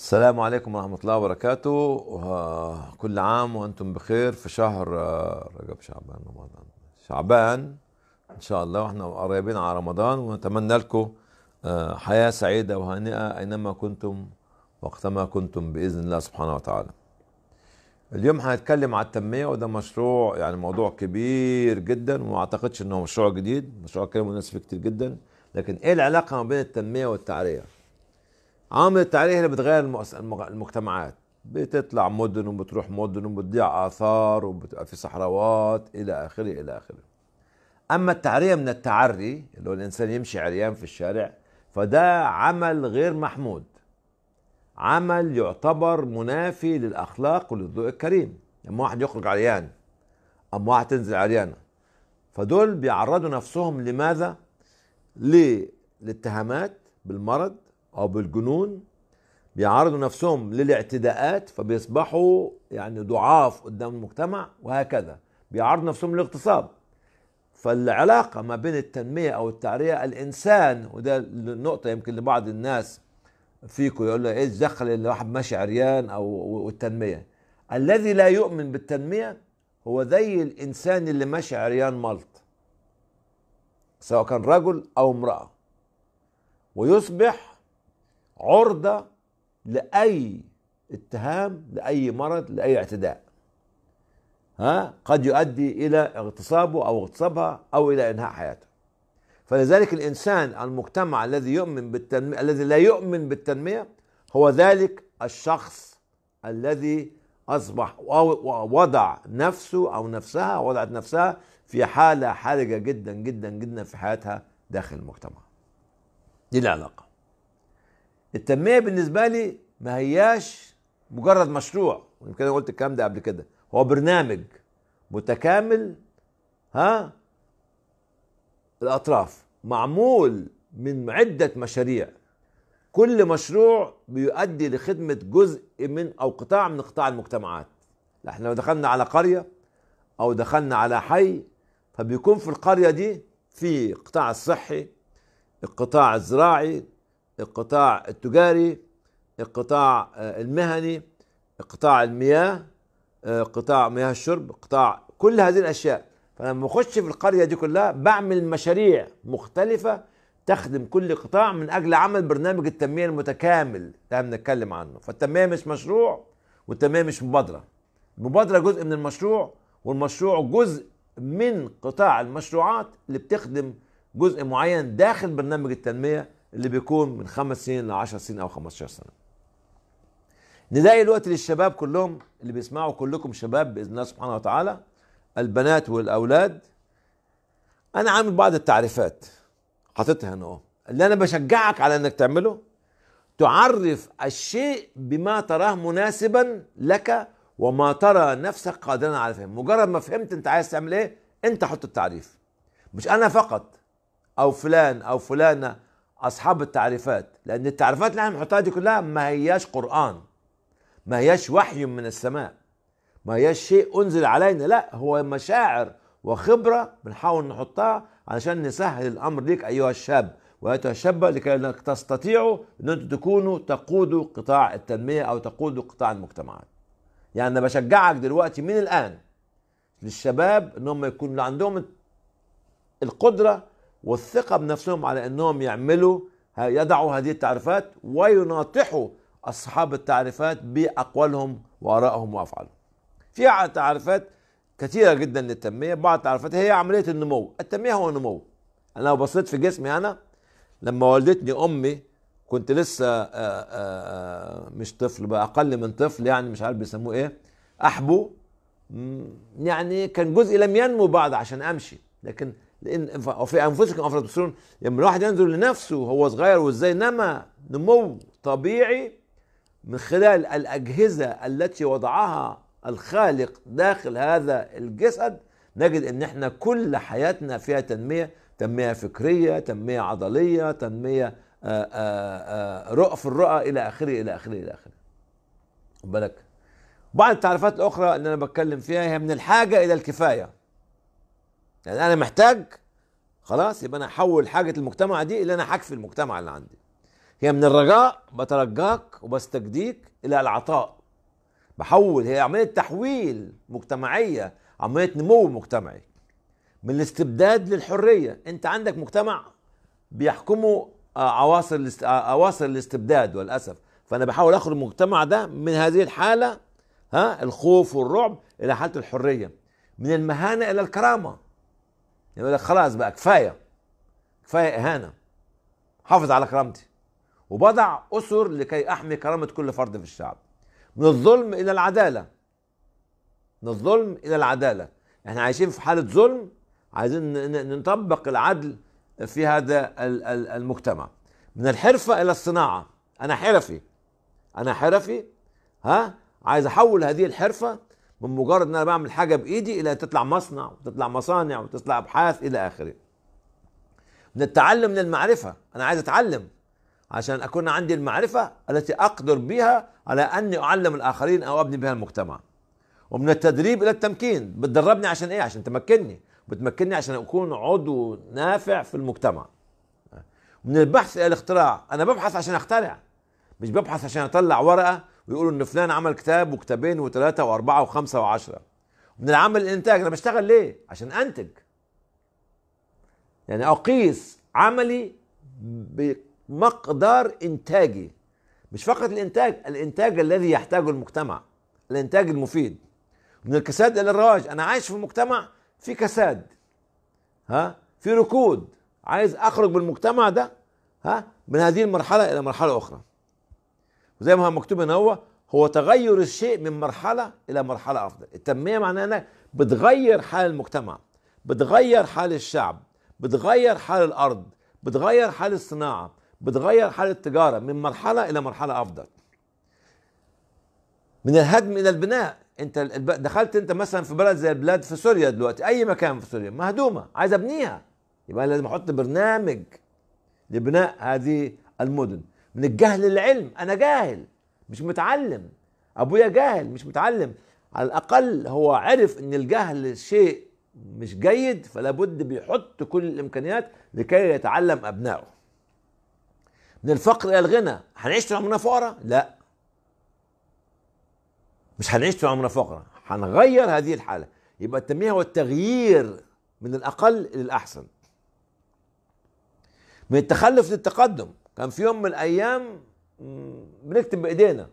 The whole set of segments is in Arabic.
السلام عليكم ورحمة الله وبركاته كل عام وأنتم بخير في شهر آه، رجب شعبان رمضان شعبان إن شاء الله وإحنا قريبين على رمضان ونتمنى لكم آه، حياة سعيدة وهانئة أينما كنتم وقتما كنتم بإذن الله سبحانه وتعالى اليوم هنتكلم على التنمية وده مشروع يعني موضوع كبير جدا وما أعتقدش إنه مشروع جديد مشروع كلمة الناس فيه كتير جدا لكن إيه العلاقة ما بين التنمية والتعرية عامل التعليق هنا بتغير المجتمعات بتطلع مدن وبتروح مدن وبتضيع آثار وبتبقى في صحراوات إلى آخره إلى آخره أما التعرية من التعري اللي هو الإنسان يمشي عريان في الشارع فده عمل غير محمود عمل يعتبر منافي للأخلاق وللذوق الكريم لما واحد يخرج عريان أما واحد تنزل عريانة فدول بيعرضوا نفسهم لماذا؟ للاتهامات بالمرض او بالجنون بيعرضوا نفسهم للاعتداءات فبيصبحوا يعني ضعاف قدام المجتمع وهكذا بيعرضوا نفسهم للاغتصاب فالعلاقة ما بين التنمية أو التعرية الإنسان وده النقطة يمكن لبعض الناس فيكم يقول له إيه دخل الواحد ماشي عريان أو والتنمية الذي لا يؤمن بالتنمية هو زي الإنسان اللي ماشي عريان ملط سواء كان رجل أو امرأة ويصبح عرضة لأي اتهام لأي مرض لأي اعتداء ها قد يؤدي إلى اغتصابه أو اغتصابها أو إلى إنهاء حياته فلذلك الإنسان المجتمع الذي يؤمن بالتنمية الذي لا يؤمن بالتنمية هو ذلك الشخص الذي أصبح وضع نفسه أو نفسها وضعت نفسها في حالة حرجة جدا جدا جدا في حياتها داخل المجتمع دي العلاقة التنميه بالنسبه لي ما هياش مجرد مشروع يمكن انا قلت الكلام ده قبل كده هو برنامج متكامل ها الاطراف معمول من عده مشاريع كل مشروع بيؤدي لخدمه جزء من او قطاع من قطاع المجتمعات احنا لو دخلنا على قريه او دخلنا على حي فبيكون في القريه دي في القطاع الصحي القطاع الزراعي القطاع التجاري القطاع آه، المهني قطاع المياه آه، قطاع مياه الشرب قطاع كل هذه الاشياء فلما اخش في القريه دي كلها بعمل مشاريع مختلفه تخدم كل قطاع من اجل عمل برنامج التنميه المتكامل ده بنتكلم عنه فالتنميه مش مشروع والتنميه مش مبادره المبادره جزء من المشروع والمشروع جزء من قطاع المشروعات اللي بتخدم جزء معين داخل برنامج التنميه اللي بيكون من خمس سنين ل 10 سنين او 15 سنه. نلاقي الوقت للشباب كلهم اللي بيسمعوا كلكم شباب باذن الله سبحانه وتعالى البنات والاولاد انا عامل بعض التعريفات حاططها هنا اهو اللي انا بشجعك على انك تعمله تعرف الشيء بما تراه مناسبا لك وما ترى نفسك قادرا على فهمه مجرد ما فهمت انت عايز تعمل ايه انت حط التعريف مش انا فقط او فلان او فلانه اصحاب التعريفات لان التعريفات اللي احنا بنحطها دي كلها ما هياش قران ما هياش وحي من السماء ما هياش شيء انزل علينا لا هو مشاعر وخبره بنحاول نحطها علشان نسهل الامر ليك ايها الشاب وايتها الشابه لكي انك تستطيعوا ان انتم تكونوا تقودوا قطاع التنميه او تقودوا قطاع المجتمعات. يعني انا بشجعك دلوقتي من الان للشباب ان هم يكون عندهم القدره والثقه بنفسهم على انهم يعملوا يدعوا هذه التعريفات ويناطحوا اصحاب التعريفات باقوالهم وارائهم وافعالهم. في تعريفات كثيره جدا للتنميه، بعض التعريفات هي عمليه النمو، التنميه هو النمو. انا لو بصيت في جسمي انا لما والدتني امي كنت لسه آآ آآ مش طفل بقى اقل من طفل يعني مش عارف بيسموه ايه احبو يعني كان جزء لم ينمو بعد عشان امشي لكن لان وفي انفسكم افلا تبصرون لما يعني الواحد ينظر لنفسه وهو صغير وازاي نما نمو طبيعي من خلال الاجهزه التي وضعها الخالق داخل هذا الجسد نجد ان احنا كل حياتنا فيها تنميه تنميه فكريه تنميه عضليه تنميه آه، آه، آه، رؤى في الرؤى الى اخره الى اخره الى اخره بالك بعض التعريفات الاخرى اللي انا بتكلم فيها هي من الحاجه الى الكفايه يعني انا محتاج خلاص يبقى انا هحول حاجه المجتمع دي اللي انا هكفي المجتمع اللي عندي هي من الرجاء بترجاك وبستجديك الى العطاء بحول هي عمليه تحويل مجتمعيه عمليه نمو مجتمعي من الاستبداد للحريه انت عندك مجتمع بيحكمه آه، عواصر اواصر آه، الاستبداد وللاسف فانا بحاول اخرج المجتمع ده من هذه الحاله ها الخوف والرعب الى حاله الحريه من المهانه الى الكرامه يقول لك خلاص بقى كفايه كفايه اهانه حافظ على كرامتي وبضع اسر لكي احمي كرامه كل فرد في الشعب من الظلم الى العداله من الظلم الى العداله احنا عايشين في حاله ظلم عايزين نطبق العدل في هذا المجتمع من الحرفه الى الصناعه انا حرفي انا حرفي ها عايز احول هذه الحرفه بمجرد ان انا بعمل حاجه بايدي الى تطلع مصنع وتطلع مصانع وتطلع ابحاث الى اخره من التعلم للمعرفة انا عايز اتعلم عشان اكون عندي المعرفه التي اقدر بها على اني اعلم الاخرين او ابني بها المجتمع ومن التدريب الى التمكين بتدربني عشان ايه عشان تمكنني بتمكنني عشان اكون عضو نافع في المجتمع من البحث الى الاختراع انا ببحث عشان اخترع مش ببحث عشان اطلع ورقه ويقولوا ان فلان عمل كتاب وكتابين وثلاثه واربعه وخمسه وعشره من العمل الانتاج انا بشتغل ليه عشان انتج يعني اقيس عملي بمقدار انتاجي مش فقط الانتاج الانتاج الذي يحتاجه المجتمع الانتاج المفيد من الكساد الى الرواج انا عايش في مجتمع في كساد ها في ركود عايز اخرج من المجتمع ده ها من هذه المرحله الى مرحله اخرى وزي ما هو مكتوب هنا هو هو تغير الشيء من مرحله الى مرحله افضل التنميه معناها انك بتغير حال المجتمع بتغير حال الشعب بتغير حال الارض بتغير حال الصناعه بتغير حال التجاره من مرحله الى مرحله افضل من الهدم الى البناء انت دخلت انت مثلا في بلد زي البلاد في سوريا دلوقتي اي مكان في سوريا مهدومه عايز ابنيها يبقى لازم احط برنامج لبناء هذه المدن من الجهل للعلم انا جاهل مش متعلم ابويا جاهل مش متعلم على الاقل هو عرف ان الجهل شيء مش جيد فلا بد بيحط كل الامكانيات لكي يتعلم ابنائه من الفقر الى الغنى هنعيش طول عمرنا فقراء لا مش هنعيش طول عمرنا فقراء هنغير هذه الحاله يبقى التنميه هو التغيير من الاقل للاحسن من التخلف للتقدم كان في يوم من الايام بنكتب بايدينا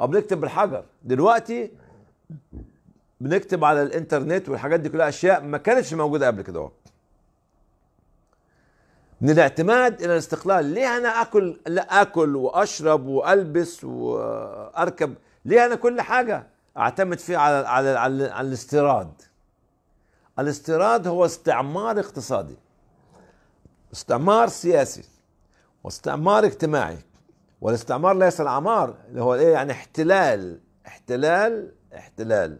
او بنكتب بالحجر دلوقتي بنكتب على الانترنت والحاجات دي كلها اشياء ما كانتش موجوده قبل كده من الاعتماد الى الاستقلال ليه انا اكل لا اكل واشرب والبس واركب ليه انا كل حاجه اعتمد فيها على على على, على الاستيراد الاستيراد هو استعمار اقتصادي استعمار سياسي واستعمار اجتماعي والاستعمار ليس العمار اللي هو ايه يعني احتلال احتلال احتلال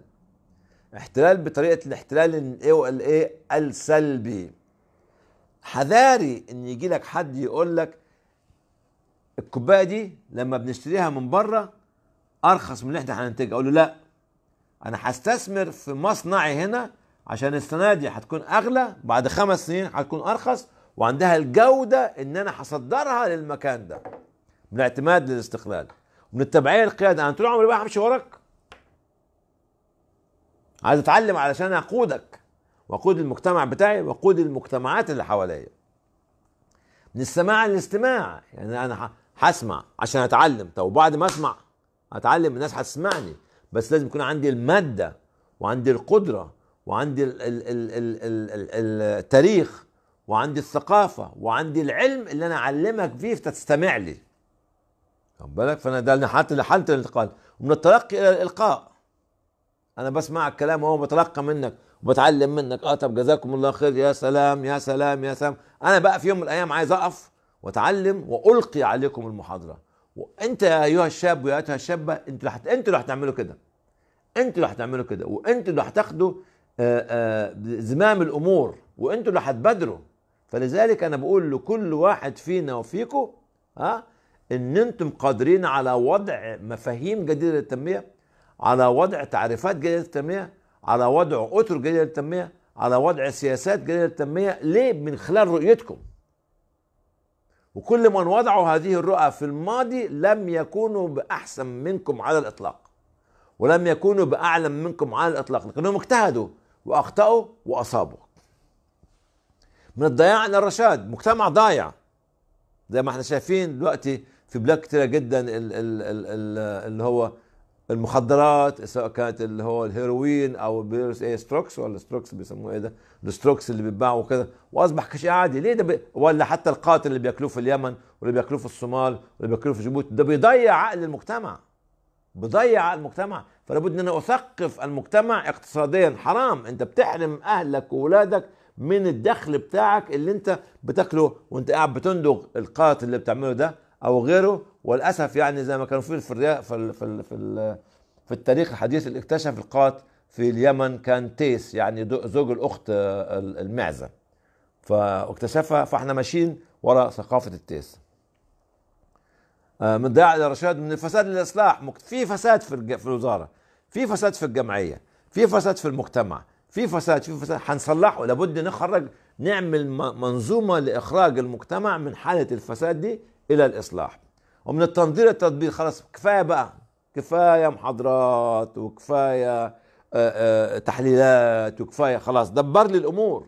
احتلال بطريقه الاحتلال الايه الايه السلبي حذاري ان يجي لك حد يقول لك الكوبايه دي لما بنشتريها من بره ارخص من اللي احنا هننتجها اقول له لا انا هستثمر في مصنعي هنا عشان السنه دي هتكون اغلى بعد خمس سنين هتكون ارخص وعندها الجوده ان انا هصدرها للمكان ده من اعتماد للاستقلال ومن التبعيه للقياده انا طول عمري بقى همشي وراك عايز اتعلم علشان اقودك واقود المجتمع بتاعي واقود المجتمعات اللي حواليا من السماع للاستماع يعني انا هسمع عشان اتعلم طب وبعد ما اسمع اتعلم الناس هتسمعني بس لازم يكون عندي الماده وعندي القدره وعندي التاريخ وعندي الثقافة وعندي العلم اللي أنا أعلمك فيه فتستمع لي خد بالك فأنا ده حالة الانتقال ومن التلقي إلى الإلقاء أنا بسمع الكلام وهو بتلقى منك وبتعلم منك اه طب جزاكم الله خير يا سلام يا سلام يا سلام انا بقى في يوم من الايام عايز اقف واتعلم والقي عليكم المحاضره وانت يا ايها الشاب ويا ايتها الشابه انتوا اللي انتوا اللي هتعملوا كده انتوا اللي هتعملوا كده وانتوا اللي هتاخدوا آه، آه، زمام الامور وانتوا اللي هتبادروا فلذلك انا بقول لكل واحد فينا وفيكم ها ان انتم قادرين على وضع مفاهيم جديده للتنميه على وضع تعريفات جديده للتنميه على وضع اطر جديده للتنميه على وضع سياسات جديده للتنميه ليه من خلال رؤيتكم وكل من وضعوا هذه الرؤى في الماضي لم يكونوا باحسن منكم على الاطلاق ولم يكونوا باعلم منكم على الاطلاق لكنهم اجتهدوا واخطاوا واصابوا من الضياع الى الرشاد مجتمع ضايع زي ما احنا شايفين دلوقتي في بلاد كثيره جدا اللي هو المخدرات سواء كانت اللي هو الهيروين او بيرس ايه ستروكس ولا ستروكس بيسموه ايه ده الستروكس اللي بيتباعوا وكده واصبح شيء عادي ليه ده ولا حتى القاتل اللي بياكلوه في اليمن واللي بياكلوه في الصومال واللي بياكلوه في جيبوتي ده بيضيع عقل المجتمع بيضيع عقل المجتمع فلابد ان انا اثقف المجتمع اقتصاديا حرام انت بتحرم اهلك واولادك من الدخل بتاعك اللي انت بتاكله وانت قاعد بتندغ القات اللي بتعمله ده او غيره وللاسف يعني زي ما كانوا في في في في, في التاريخ الحديث اللي اكتشف القات في اليمن كان تيس يعني زوج الاخت آه، المعزه فاكتشفها فاحنا ماشيين ورا ثقافه التيس آه، من داعي لرشاد من الفساد للاصلاح في فساد في الوزاره في فساد في الجمعيه في فساد في المجتمع في فساد في فساد هنصلحه لابد نخرج نعمل منظومه لاخراج المجتمع من حاله الفساد دي الى الاصلاح ومن التنظير التطبيق خلاص كفايه بقى كفايه محاضرات وكفايه تحليلات وكفايه خلاص دبر لي الامور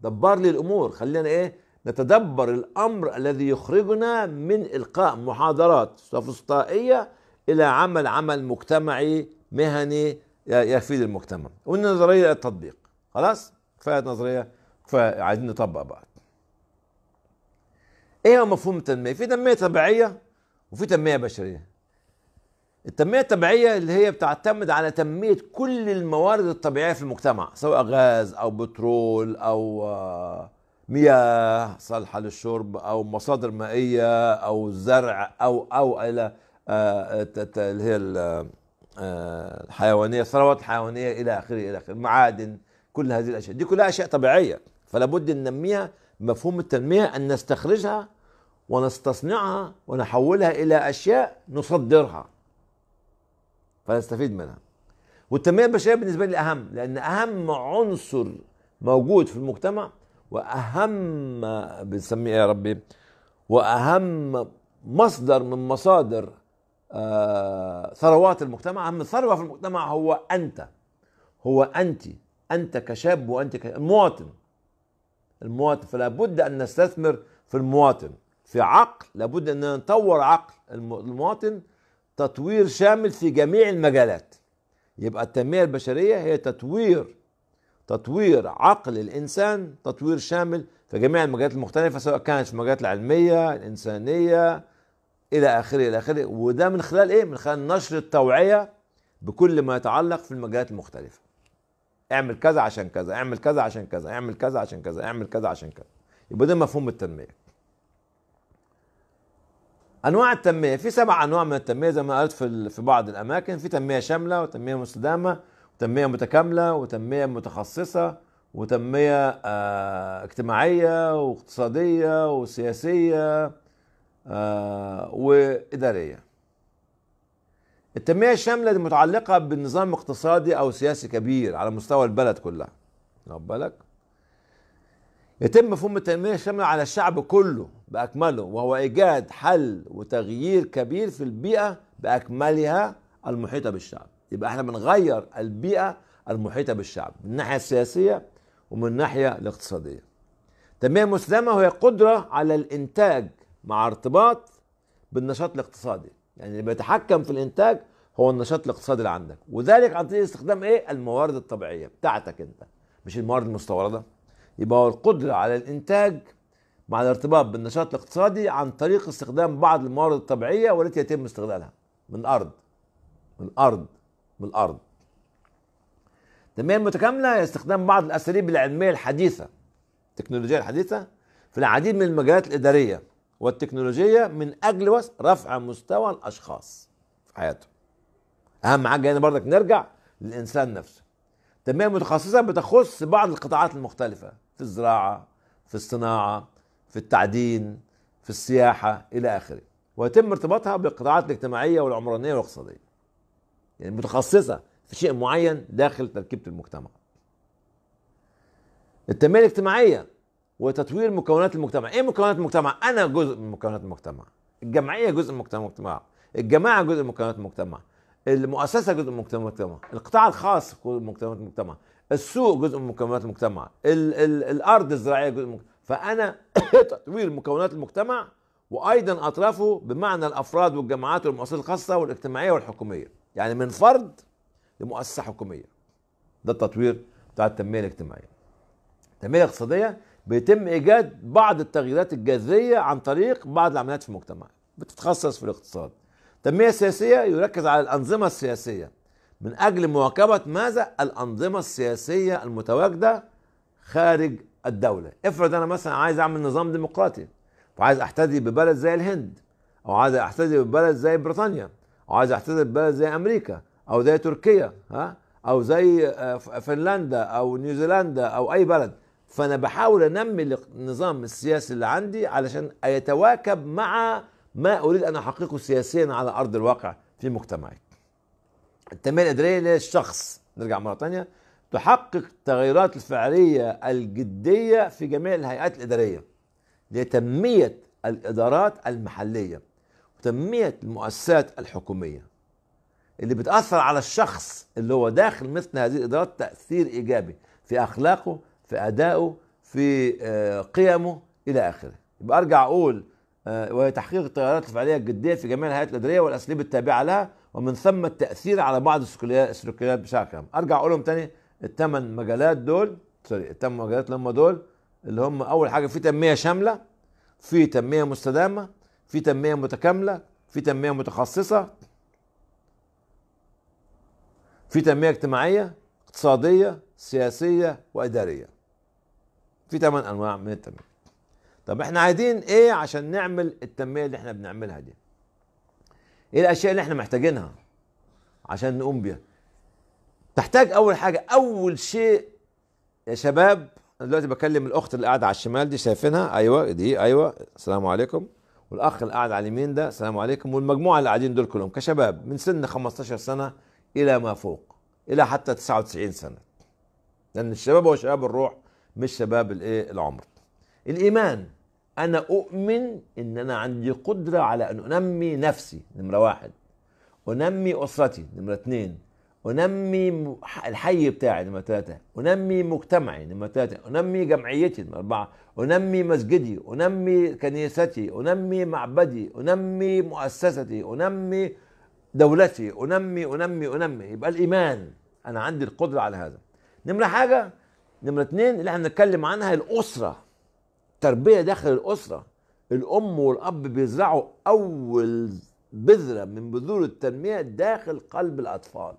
دبر لي الامور خلينا ايه نتدبر الامر الذي يخرجنا من القاء محاضرات سفسطائيه الى عمل عمل مجتمعي مهني يفيد المجتمع ومن التطبيق للتطبيق خلاص كفايه نظريه فعايزين نطبق بقى ايه هو مفهوم التنميه في تنميه طبيعيه وفي تنميه بشريه التنميه الطبيعيه اللي هي بتعتمد على تنميه كل الموارد الطبيعيه في المجتمع سواء غاز او بترول او آه، مياه صالحه للشرب او مصادر مائيه او زرع او او الى آه، آه، اللي هي الحيوانيه آه، الثروات الحيوانيه الى اخره الى اخره المعادن كل هذه الاشياء دي كلها اشياء طبيعيه فلا بد ننميها مفهوم التنميه ان نستخرجها ونستصنعها ونحولها الى اشياء نصدرها فنستفيد منها والتنميه البشريه بالنسبه لي اهم لان اهم عنصر موجود في المجتمع واهم بنسميه يا ربي واهم مصدر من مصادر آه، ثروات المجتمع اهم ثروه في المجتمع هو انت هو انت انت كشاب وانت كمواطن المواطن فلا بد ان نستثمر في المواطن في عقل لابد ان نطور عقل المواطن تطوير شامل في جميع المجالات يبقى التنميه البشريه هي تطوير تطوير عقل الانسان تطوير شامل في جميع المجالات المختلفه سواء كانت في المجالات العلميه الانسانيه الى اخره الى اخره وده من خلال ايه من خلال نشر التوعيه بكل ما يتعلق في المجالات المختلفه اعمل كذا عشان كذا اعمل كذا عشان كذا اعمل كذا عشان كذا اعمل كذا عشان كذا يبقى ده مفهوم التنميه انواع التنميه في سبع انواع من التنميه زي ما قلت في في بعض الاماكن في تنميه شامله وتنميه مستدامه وتنميه متكامله وتنميه متخصصه وتنميه آه، اجتماعيه واقتصاديه وسياسيه آه، وإدارية التنمية الشاملة متعلقة بنظام اقتصادي أو سياسي كبير على مستوى البلد كلها واخد بالك يتم مفهوم التنمية الشاملة على الشعب كله بأكمله وهو إيجاد حل وتغيير كبير في البيئة بأكملها المحيطة بالشعب يبقى احنا بنغير البيئة المحيطة بالشعب من الناحية السياسية ومن الناحية الاقتصادية التنمية المسلمة وهي قدرة على الإنتاج مع ارتباط بالنشاط الاقتصادي يعني اللي بيتحكم في الانتاج هو النشاط الاقتصادي اللي عندك وذلك عن طريق استخدام ايه الموارد الطبيعيه بتاعتك انت مش الموارد المستورده يبقى هو القدره على الانتاج مع الارتباط بالنشاط الاقتصادي عن طريق استخدام بعض الموارد الطبيعيه والتي يتم استغلالها من الارض من الارض من الارض التنميه المتكامله هي استخدام بعض الاساليب العلميه الحديثه التكنولوجيا الحديثه في العديد من المجالات الاداريه والتكنولوجية من أجل رفع مستوى الأشخاص في حياتهم أهم حاجة هنا برضك نرجع للإنسان نفسه تنمية متخصصة بتخص بعض القطاعات المختلفة في الزراعة في الصناعة في التعدين في السياحة إلى آخره ويتم ارتباطها بالقطاعات الاجتماعية والعمرانية والاقتصادية يعني متخصصة في شيء معين داخل تركيبة المجتمع التنمية الاجتماعية وتطوير مكونات المجتمع ايه مكونات المجتمع انا جزء من مكونات المجتمع الجمعيه جزء من مكونات المجتمع الجماعه جزء من مكونات المجتمع المؤسسه جزء من مكونات المجتمع القطاع الخاص جزء من مكونات المجتمع السوق جزء من مكونات المجتمع ال ال الارض الزراعيه جزء من فانا تطوير مكونات المجتمع وايضا اطرافه بمعنى الافراد والجماعات والمؤسسات الخاصه والاجتماعيه والحكوميه يعني من فرد لمؤسسه حكوميه ده التطوير بتاع التنميه الاجتماعيه التنميه الاقتصاديه بيتم ايجاد بعض التغييرات الجذريه عن طريق بعض العمليات في المجتمع بتتخصص في الاقتصاد التنميه السياسيه يركز على الانظمه السياسيه من اجل مواكبه ماذا الانظمه السياسيه المتواجده خارج الدوله افرض انا مثلا عايز اعمل نظام ديمقراطي وعايز احتدي ببلد زي الهند او عايز احتدي ببلد زي بريطانيا او عايز احتدي ببلد زي امريكا او زي تركيا ها او زي آه، فنلندا او نيوزيلندا او اي بلد فانا بحاول انمي النظام السياسي اللي عندي علشان يتواكب مع ما اريد ان احققه سياسيا على ارض الواقع في مجتمعي التنميه الاداريه للشخص نرجع مره ثانيه تحقق التغيرات الفعليه الجديه في جميع الهيئات الاداريه لتنميه الادارات المحليه وتنميه المؤسسات الحكوميه اللي بتاثر على الشخص اللي هو داخل مثل هذه الادارات تاثير ايجابي في اخلاقه في ادائه في آه، قيمه الى اخره يبقى ارجع اقول آه، وهي تحقيق التيارات الفعليه الجديه في جميع الهيئات الاداريه والاساليب التابعه لها ومن ثم التاثير على بعض السلوكيات بشكل كامل ارجع اقولهم تاني الثمان مجالات دول سوري الثمان مجالات اللي هم دول اللي هم اول حاجه في تنميه شامله في تنميه مستدامه في تنميه متكامله في تنميه متخصصه في تنميه اجتماعيه اقتصاديه سياسيه واداريه في ثمان انواع من التنميه طب احنا عايزين ايه عشان نعمل التنميه اللي احنا بنعملها دي ايه الاشياء اللي احنا محتاجينها عشان نقوم بيها تحتاج اول حاجه اول شيء يا شباب انا دلوقتي بكلم الاخت اللي قاعده على الشمال دي شايفينها ايوه دي ايوه السلام عليكم والاخ اللي قاعد على اليمين ده السلام عليكم والمجموعه اللي قاعدين دول كلهم كشباب من سن 15 سنه الى ما فوق الى حتى 99 سنه لان الشباب هو شباب الروح مش شباب الايه العمر الايمان انا اؤمن ان انا عندي قدره على ان انمي نفسي نمره واحد انمي اسرتي نمره اثنين انمي الحي بتاعي نمره ثلاثه انمي مجتمعي نمره ثلاثه انمي جمعيتي نمره اربعه انمي مسجدي انمي كنيستي انمي معبدي انمي مؤسستي انمي دولتي انمي انمي انمي يبقى الايمان انا عندي القدره على هذا نمره حاجه نمره اتنين اللي احنا بنتكلم عنها الاسره تربيه داخل الاسره الام والاب بيزرعوا اول بذره من بذور التنميه داخل قلب الاطفال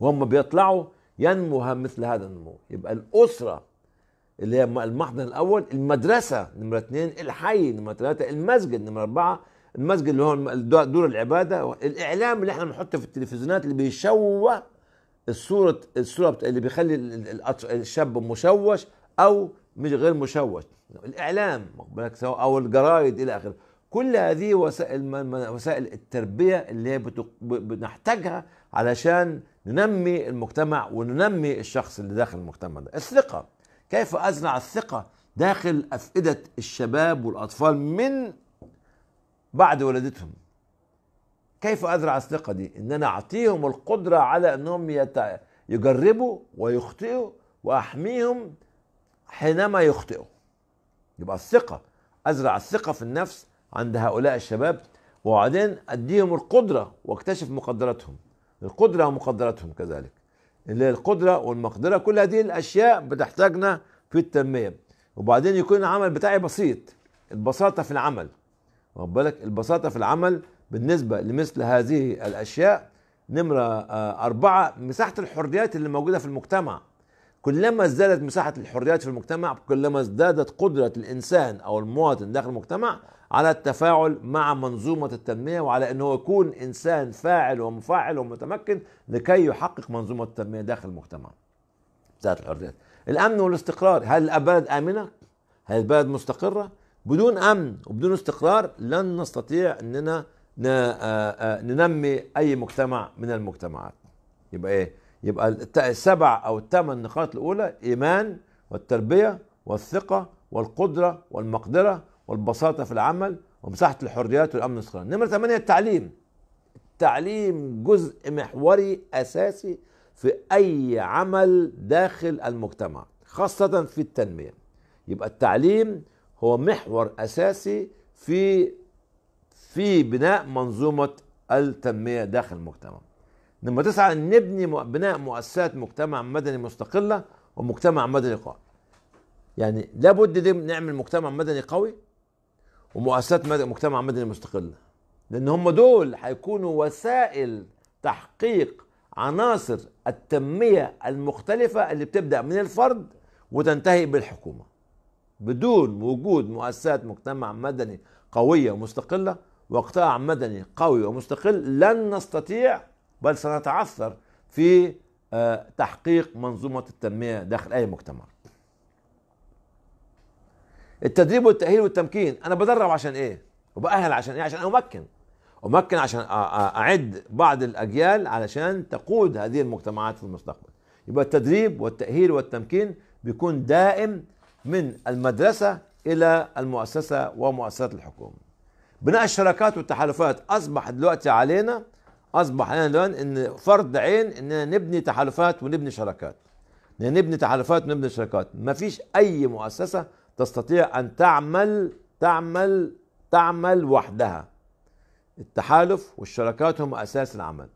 وهم بيطلعوا ينمو مثل هذا النمو يبقى الاسره اللي هي المحضن الاول المدرسه نمره اثنين الحي نمره ثلاثه المسجد نمره اربعه المسجد اللي هو دور العباده الاعلام اللي احنا بنحطه في التلفزيونات اللي بيشوه الصورة الصورة اللي بيخلي الشاب مشوش أو مش غير مشوش الإعلام بالك أو الجرايد إلى آخره كل هذه وسائل وسائل التربية اللي هي بنحتاجها علشان ننمي المجتمع وننمي الشخص اللي داخل المجتمع ده الثقة كيف أزرع الثقة داخل أفئدة الشباب والأطفال من بعد ولادتهم كيف أزرع الثقة دي؟ إن أنا أعطيهم القدرة على أنهم يت... يجربوا ويخطئوا وأحميهم حينما يخطئوا يبقى الثقة أزرع الثقة في النفس عند هؤلاء الشباب وبعدين أديهم القدرة واكتشف مقدراتهم القدرة ومقدراتهم كذلك اللي هي القدرة والمقدرة كل هذه الأشياء بتحتاجنا في التنمية وبعدين يكون العمل بتاعي بسيط البساطة في العمل واخد بالك البساطة في العمل بالنسبة لمثل هذه الأشياء نمرة آه، أربعة مساحة الحريات اللي موجودة في المجتمع كلما ازدادت مساحة الحريات في المجتمع كلما ازدادت قدرة الإنسان أو المواطن داخل المجتمع على التفاعل مع منظومة التنمية وعلى أنه يكون إنسان فاعل ومفعل ومتمكن لكي يحقق منظومة التنمية داخل المجتمع ذات الحريات الأمن والاستقرار هل البلد آمنة؟ هل البلد مستقرة؟ بدون أمن وبدون استقرار لن نستطيع أننا ننمي اي مجتمع من المجتمعات يبقى ايه يبقى السبع او الثمان نقاط الاولى ايمان والتربيه والثقه والقدره والمقدره والبساطه في العمل ومساحه الحريات والامن والاستقرار نمره ثمانيه التعليم التعليم جزء محوري اساسي في اي عمل داخل المجتمع خاصه في التنميه يبقى التعليم هو محور اساسي في في بناء منظومة التنمية داخل المجتمع لما تسعى أن نبني بناء مؤسسات مجتمع مدني مستقلة ومجتمع مدني قوي يعني لابد نعمل مجتمع مدني قوي ومؤسسات مجتمع مدني مستقلة لأن هم دول هيكونوا وسائل تحقيق عناصر التنمية المختلفة اللي بتبدأ من الفرد وتنتهي بالحكومة بدون وجود مؤسسات مجتمع مدني قوية ومستقلة وقطاع مدني قوي ومستقل لن نستطيع بل سنتعثر في آه، تحقيق منظومة التنمية داخل أي مجتمع التدريب والتأهيل والتمكين أنا بدرب عشان إيه وبأهل عشان إيه عشان أمكن أمكن عشان آه، آه، أعد بعض الأجيال علشان تقود هذه المجتمعات في المستقبل يبقى التدريب والتأهيل والتمكين بيكون دائم من المدرسة إلى المؤسسة ومؤسسات الحكومة بناء الشراكات والتحالفات اصبح دلوقتي علينا اصبح علينا الان ان فرض عين اننا نبني تحالفات ونبني شراكات نبني تحالفات ونبني شراكات ما فيش اي مؤسسه تستطيع ان تعمل تعمل تعمل وحدها التحالف والشراكات هم اساس العمل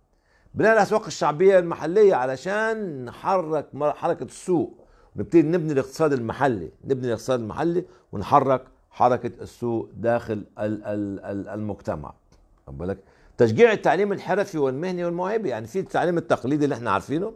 بناء الاسواق الشعبيه المحليه علشان نحرك حركه السوق نبتدي نبني الاقتصاد المحلي نبني الاقتصاد المحلي ونحرك حركه السوق داخل المجتمع بالك تشجيع التعليم الحرفي والمهني والمواهبي يعني في التعليم التقليدي اللي احنا عارفينه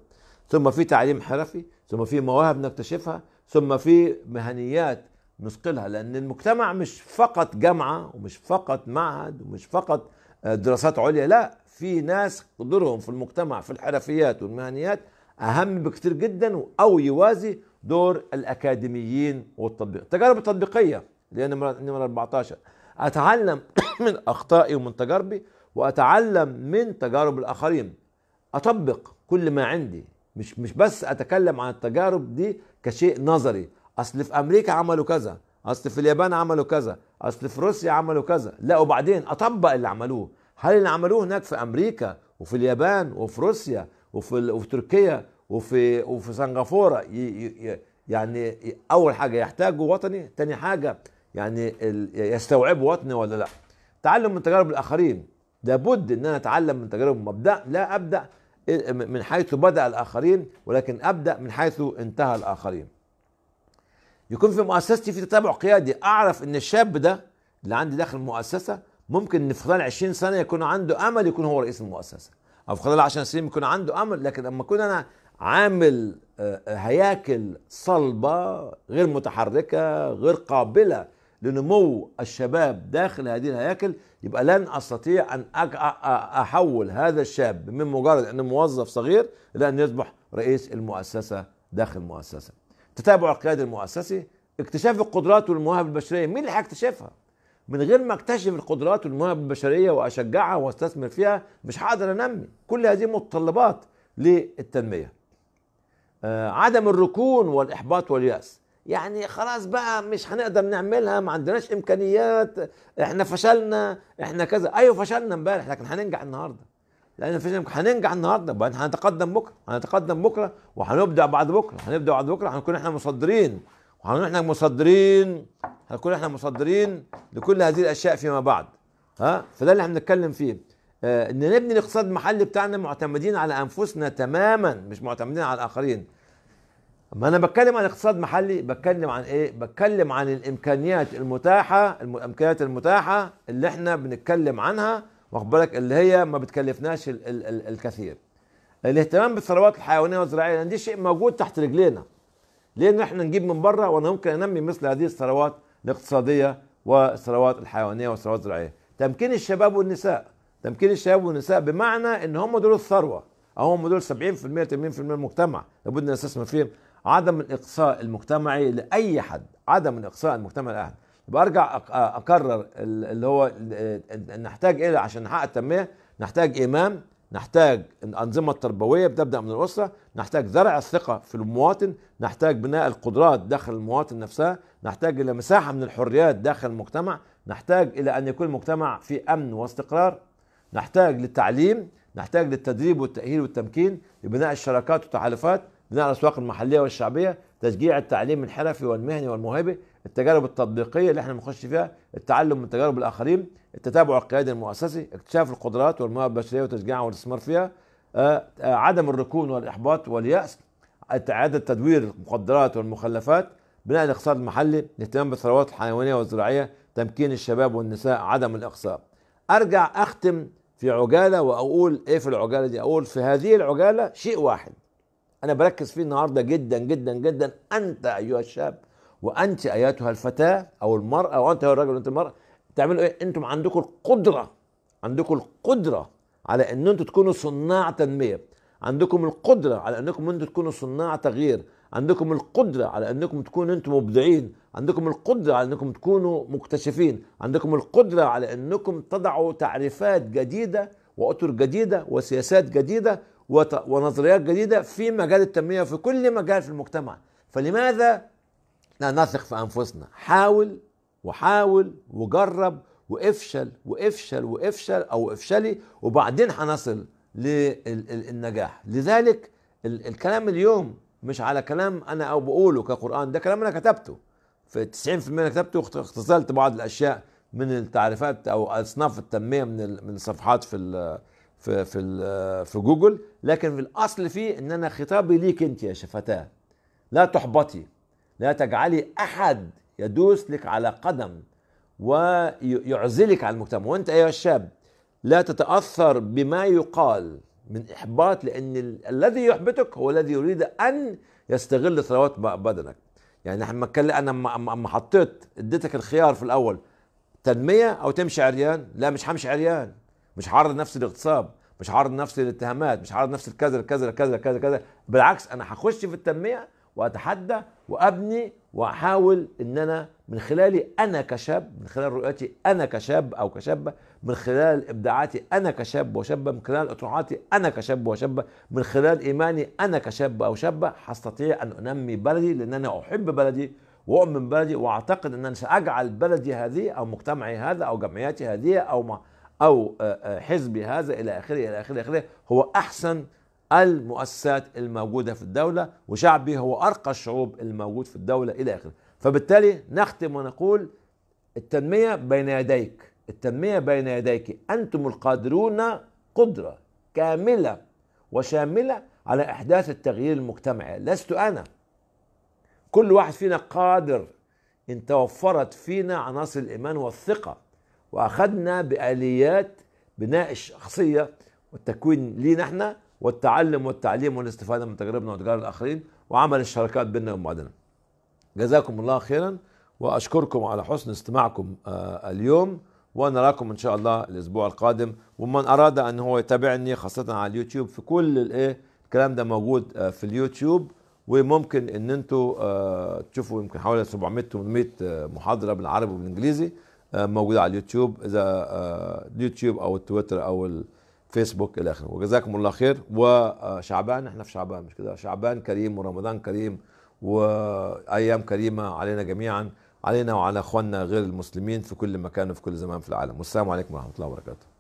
ثم في تعليم حرفي ثم في مواهب نكتشفها ثم في مهنيات نثقلها لان المجتمع مش فقط جامعه ومش فقط معهد ومش فقط آه، دراسات عليا لا في ناس دورهم في المجتمع في الحرفيات والمهنيات اهم بكتير جدا او يوازي دور الاكاديميين والتطبيق التجارب التطبيقيه نمرة 14 أتعلم من أخطائي ومن تجاربي وأتعلم من تجارب الآخرين أطبق كل ما عندي مش مش بس أتكلم عن التجارب دي كشيء نظري أصل في أمريكا عملوا كذا أصل في اليابان عملوا كذا أصل في روسيا عملوا كذا لا وبعدين أطبق اللي عملوه هل اللي عملوه هناك في أمريكا وفي اليابان وفي روسيا وفي, وفي تركيا وفي وفي سنغافوره يعني اول حاجه يحتاجوا وطني ثاني حاجه يعني يستوعب وطني ولا لا تعلم من تجارب الاخرين لابد ان انا اتعلم من تجارب مبدا لا ابدا من حيث بدا الاخرين ولكن ابدا من حيث انتهى الاخرين يكون في مؤسستي في تتابع قيادي اعرف ان الشاب ده اللي عندي داخل المؤسسه ممكن في خلال 20 سنه يكون عنده امل يكون هو رئيس المؤسسه او في خلال 10 سنين يكون عنده امل لكن اما اكون انا عامل آه، هياكل صلبه غير متحركه غير قابله لنمو الشباب داخل هذه الهياكل يبقى لن استطيع ان احول هذا الشاب من مجرد انه موظف صغير الى ان يصبح رئيس المؤسسه داخل المؤسسه. تتابع القياد المؤسسي اكتشاف القدرات والمواهب البشريه، مين اللي هيكتشفها؟ من غير ما اكتشف القدرات والمواهب البشريه واشجعها واستثمر فيها مش هقدر انمي، كل هذه متطلبات للتنميه. آه، عدم الركون والاحباط والياس. يعني خلاص بقى مش هنقدر نعملها ما عندناش امكانيات احنا فشلنا احنا كذا ايوه فشلنا امبارح لكن هننجح النهارده لان فشلنا هننجح النهارده بقى هنتقدم بكره هنتقدم بكره وهنبدع بعد بكره هنبدع بعد بكره هنكون احنا مصدرين وهنكون احنا مصدرين هنكون احنا مصدرين لكل هذه الاشياء فيما بعد ها فده اللي احنا بنتكلم فيه آه ان نبني الاقتصاد المحلي بتاعنا معتمدين على انفسنا تماما مش معتمدين على الاخرين ما انا بتكلم عن اقتصاد محلي بتكلم عن ايه بتكلم عن الامكانيات المتاحه الامكانيات المتاحه اللي احنا بنتكلم عنها واخد بالك اللي هي ما بتكلفناش الـ الـ الـ الكثير الاهتمام بالثروات الحيوانيه والزراعيه لان دي شيء موجود تحت رجلينا لان احنا نجيب من بره وانا ممكن انمي مثل هذه الثروات الاقتصاديه والثروات الحيوانيه والثروات الزراعيه تمكين الشباب والنساء تمكين الشباب والنساء بمعنى ان هم دول الثروه او هم دول 70% 80% من المجتمع لابد نستثمر فيهم عدم الاقصاء المجتمعي لاي حد عدم الاقصاء المجتمعي لاحد يبقى ارجع اكرر اللي هو نحتاج ايه عشان نحقق التنميه نحتاج امام نحتاج الأنظمة التربوية بتبدأ من الأسرة نحتاج زرع الثقة في المواطن نحتاج بناء القدرات داخل المواطن نفسها نحتاج إلى مساحة من الحريات داخل المجتمع نحتاج إلى أن يكون المجتمع في أمن واستقرار نحتاج للتعليم نحتاج للتدريب والتأهيل والتمكين لبناء الشراكات والتحالفات بناء على الاسواق المحليه والشعبيه تشجيع التعليم الحرفي والمهني والموهبي التجارب التطبيقيه اللي احنا بنخش فيها التعلم من تجارب الاخرين التتابع القيادي المؤسسي اكتشاف القدرات والمواهب البشريه وتشجيعها والاستثمار فيها آه، آه، عدم الركون والاحباط والياس اعاده تدوير المخدرات والمخلفات بناء الاقتصاد المحلي الاهتمام بالثروات الحيوانيه والزراعيه تمكين الشباب والنساء عدم الاقصاء ارجع اختم في عجاله واقول ايه في العجاله دي اقول في هذه العجاله شيء واحد انا بركز فيه النهارده جدا جدا جدا انت ايها الشاب وانت ايتها الفتاه او المراه وانت انت الرجل وانت المراه تعملوا ايه انتم عندكم القدره عندكم القدره على ان انتم تكونوا صناع تنميه عندكم القدره على انكم انتم تكونوا صناع تغيير عندكم القدره على انكم تكونوا انتم مبدعين عندكم القدره على انكم تكونوا مكتشفين عندكم القدره على انكم تضعوا تعريفات جديده واطر جديده وسياسات جديده ونظريات جديده في مجال التنميه في كل مجال في المجتمع فلماذا لا نثق في انفسنا حاول وحاول وجرب وافشل وافشل وافشل او افشلي وبعدين هنصل للنجاح لذلك الكلام اليوم مش على كلام انا او بقوله كقران ده كلام انا كتبته في 90% انا كتبته اختزلت بعض الاشياء من التعريفات او اصناف التنميه من من الصفحات في في في آه، في جوجل لكن في الاصل فيه ان انا خطابي ليك انت يا شفتاه لا تحبطي لا تجعلي احد يدوس لك على قدم ويعزلك عن المجتمع وانت ايها الشاب لا تتاثر بما يقال من احباط لان ال- الذي يحبطك هو الذي يريد ان يستغل ثروات بدنك يعني لما اتكلم انا اما حطيت اديتك الخيار في الاول تنميه او تمشي عريان لا مش همشي عريان مش هعرض نفسي للاغتصاب مش هعرض نفسي للاتهامات مش هعرض نفسي لكذا لكذا لكذا لكذا كذا بالعكس انا هخش في التنميه واتحدى وابني واحاول ان انا من خلالي انا كشاب من خلال رؤيتي انا كشاب او كشابه من خلال ابداعاتي انا كشاب وشابه من خلال اطروحاتي انا كشاب وشابه من خلال ايماني انا كشاب او شابه هستطيع ان انمي بلدي لان انا احب بلدي واؤمن بلدي واعتقد ان انا ساجعل بلدي هذه او مجتمعي هذا او جمعياتي هذه او او آه، آه، حزبي هذا الى اخره الى اخره اخره هو احسن المؤسسات الموجوده في الدوله وشعبي هو ارقى الشعوب الموجود في الدوله الى اخره فبالتالي نختم ونقول التنميه بين يديك التنميه بين يديك انتم القادرون قدره كامله وشامله على احداث التغيير المجتمعي لست انا كل واحد فينا قادر ان توفرت فينا عناصر الايمان والثقه واخذنا باليات بناء الشخصيه والتكوين لينا احنا والتعلم والتعليم والاستفاده من تجاربنا وتجارب الاخرين وعمل الشراكات بيننا وبين بعضنا. جزاكم الله خيرا واشكركم على حسن استماعكم آه، اليوم ونراكم ان شاء الله الاسبوع القادم ومن اراد ان هو يتابعني خاصه على اليوتيوب في كل الايه الكلام ده موجود آه، في اليوتيوب وممكن ان انتم آه، تشوفوا يمكن حوالي 700 800 محاضره بالعربي وبالانجليزي موجوده على اليوتيوب اذا آه، اليوتيوب او التويتر او الفيسبوك الى اخره وجزاكم الله خير وشعبان احنا في شعبان مش كده شعبان كريم ورمضان كريم وايام كريمه علينا جميعا علينا وعلى اخواننا غير المسلمين في كل مكان وفي كل زمان في العالم والسلام عليكم ورحمه الله وبركاته